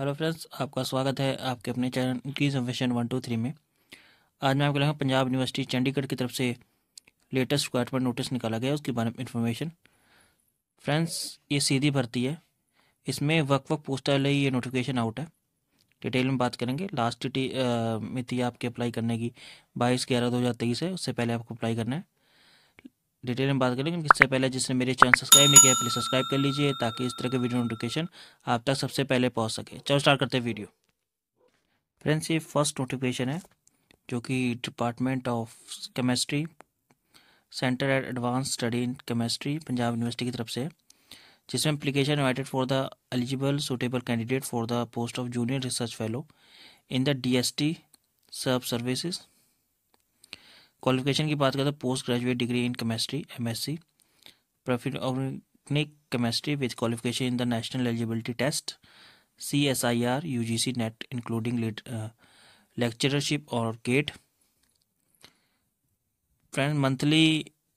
hello friends आपका स्वागत है आपके अपने चैनल की वन टू थ्री में आज मैं आपको लगा पंजाब यूनिवर्सिटी चंडीगढ़ की तरफ से लेटेस्ट रिक्वायरमेंट नोटिस निकाला गया उसके बारे में इन्फॉर्मेशन फ्रेंड्स ये सीधी भर्ती है इसमें वक वक पोस्टर लिए ये नोटिफिकेशन आउट है डिटेल में बात करेंगे लास्ट मिति आपके अप्लाई करने की बाईस ग्यारह दो हज़ार तेईस है उससे पहले आपको अप्लाई करना है डिटेल में बात करेंगे इससे पहले जिसने मेरे चैनल सब्सक्राइब नहीं किया प्लीज़ सब्सक्राइब कर लीजिए ताकि इस तरह के वीडियो नोटिफिकेशन आप तक सबसे पहले पहुंच सके चलो स्टार्ट करते हैं वीडियो फ्रेंड्स ये फर्स्ट नोटिफिकेशन है जो कि department of chemistry centre at advance study in chemistry Punjab university की तरफ से जिसमें application invited for the eligible suitable candidate for the post of junior research fellow in the D S serve services qualification की बात करें तो post graduate degree in chemistry सी प्रोफिट organic chemistry with qualification in the national eligibility test C S I R U G C net including lectureship और GATE friend monthly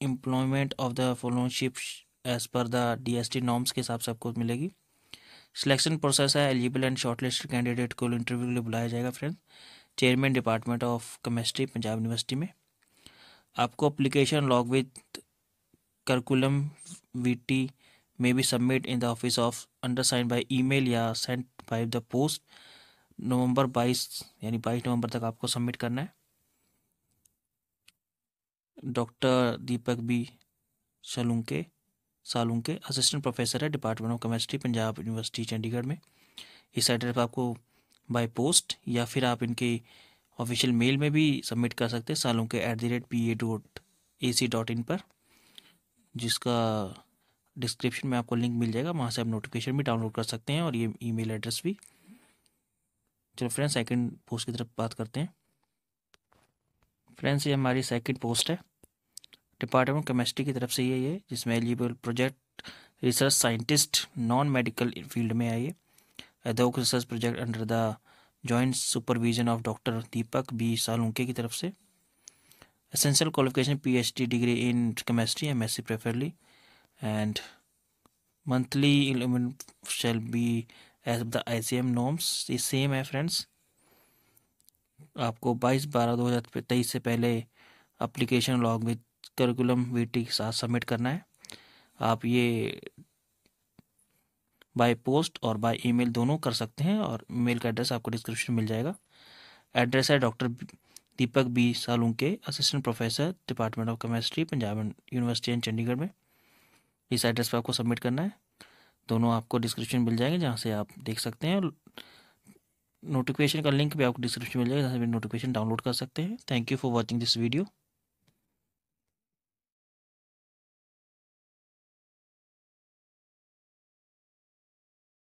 employment of the fellowship as per the D S T norms के हिसाब से आपको मिलेगी selection process है eligible and shortlist candidate को interview के लिए बुलाया जाएगा friend chairman department of chemistry Punjab university में आपको application along with curriculum vitae submit in the office of undersigned by email या सेंट बाई द पोस्ट नवंबर 22 यानी 22 नवंबर तक आपको सबमिट करना है doctor Deepak B Salunke Salunke assistant professor है department of chemistry Punjab university Chandigarh में इस एड्रेस आपको बाय पोस्ट या फिर आप इनकी ऑफिशियल मेल में भी सबमिट कर सकते हैं सालों के at the rate P A dot A C dot in पर जिसका डिस्क्रिप्शन में आपको लिंक मिल जाएगा वहाँ से आप नोटिफिकेशन भी डाउनलोड कर सकते हैं और ये ईमेल एड्रेस भी चलो फ्रेंड्स सेकंड पोस्ट की तरफ बात करते हैं फ्रेंड्स ये हमारी सेकंड पोस्ट है डिपार्टमेंट ऑफ केमिस्ट्री की तरफ से ये है जिसमें eligible project research scientist non medical field में आई है ad hoc research project under the joint supervision of doctor Deepak B Salunke की तरफ से essential qualification PhD degree in chemistry M S C preferably and monthly eleven shall be as the I C M norms same है friends आपको बाईस बारह दो हज़ार तेईस से पहले application along with curriculum vitae के साथ सबमिट करना है आप ये बाय पोस्ट और बाय ईमेल दोनों कर सकते हैं और मेल का एड्रेस आपको डिस्क्रिप्शन मिल जाएगा एड्रेस है डॉक्टर दीपक बी के assistant professor department of chemistry Punjab university and Chandigarh में इस एड्रेस पर आपको सबमिट करना है दोनों आपको डिस्क्रिप्शन मिल जाएंगे जहाँ से आप देख सकते हैं नोटिफिकेशन का लिंक भी आपको डिस्क्रिप्शन मिल जाएगा जहाँ से नोटिफिकेशन डाउनलोड कर सकते हैं thank you for watching this video